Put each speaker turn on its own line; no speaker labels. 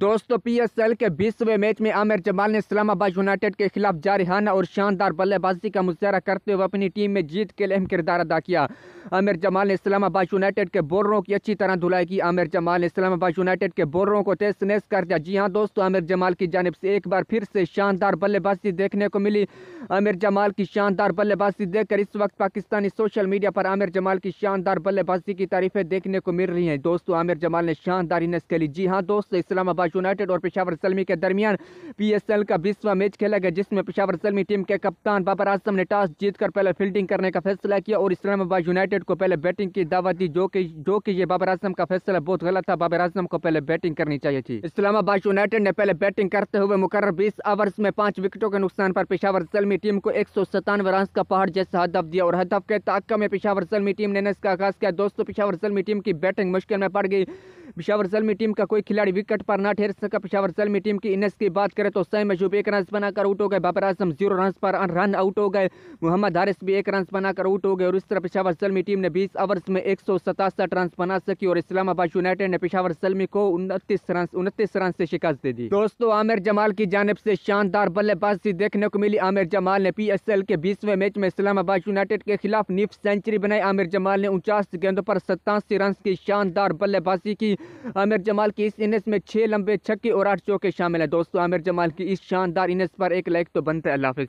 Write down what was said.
दोस्तों पीएसएल के बीसवें मैच में आमिर जमाल ने इस्लामाबाद यूनाइटेड के खिलाफ जारहाना और शानदार बल्लेबाजी का मुजहरा करते हुए अपनी टीम में जीत के लिए अहम किरदार अदा किया आमिर जमाल ने इस्लामाबाद यूनाइटेड के बॉलरों की अच्छी तरह धुलाई की आमिर जमाल ने इस्लामाबाद यूनाइटेड के बोलरों को तेज नेस कर दिया जी हाँ दोस्तों आमिर जमाल की जानब से एक बार फिर से शानदार बल्लेबाजी देखने को मिली आमिर जमाल की शानदार बल्लेबाजी देखकर इस वक्त पाकिस्तानी सोशल मीडिया पर आमिर जमाल की शानदार बल्लेबाजी की तारीफें देखने को मिल रही हैं दोस्तों आमिर जमाल ने शानदार इनिंग्स खेली जी हाँ दोस्तों इस्लामाबाद आज यूनाइटेड और पेशावर सलमी के दरमियान पीएसएल का बीसवा मैच खेला गया जिसमें पेशावर सलमी टीम के कप्तान बाबर आजम ने टॉस जीतकर पहले फील्डिंग करने का फैसला किया और इस्लामाबाद यूनाइटेड को पहले बैटिंग की दावा दी जो कि जो कि ये बाबर आजम का फैसला बहुत गलत था बाबर आजम को पहले बैटिंग करनी चाहिए थी इस्लामाबाद यूनाइटेड ने पहले बैटिंग करते हुए मुकर बीस ओवर्स में पांच विकेटों के नुकसान पर पेशावर सलमी टीम को एक रन का पहाड़ जैसा हदफ दिया और हदफ के ताक में पेशावर सलमी टीम ने इसका आगाज किया दोस्तों पेशावर सलमी टीम की बैटिंग मुश्किल में पड़ गई पिशावर जलमी टीम का कोई खिलाड़ी विकेट पर ना ठहर सका पिशावर जलमी टीम की इनिंग्स की बात करें तो सही मजूब एक रन बनाकर आउट हो गए बाबर आजम जीरो रन पर रन आउट हो गए मोहम्मद हारिस भी एक रन बनाकर आउट हो गए और इस तरह पिशावर जलमी टीम ने बीस ओवर्स में एक रन बना सकी और इस्लामाबाद यूनाइटेड ने पिशावर सलमी को उनतीस रन उनतीस रन से शिकस्त दे दी दोस्तों आमिर जमाल की जानब से शानदार बल्लेबाजी देखने को मिली आमिर जमाल ने पी के बीसवें मैच में इस्लामाबाद यूनाइटेड के खिलाफ निफ सेंचुरी बनाई आमिर जमाल ने उनचास गेंदों पर सत्तासी रन की शानदार बल्लेबाजी की आमिर जमाल की इस इनिंग्स में छः लंबे छक्के और आठ चौके शामिल हैं दोस्तों आमिर जमाल की इस शानदार इनिंग्स पर एक लाइक तो बनता है अल्लाह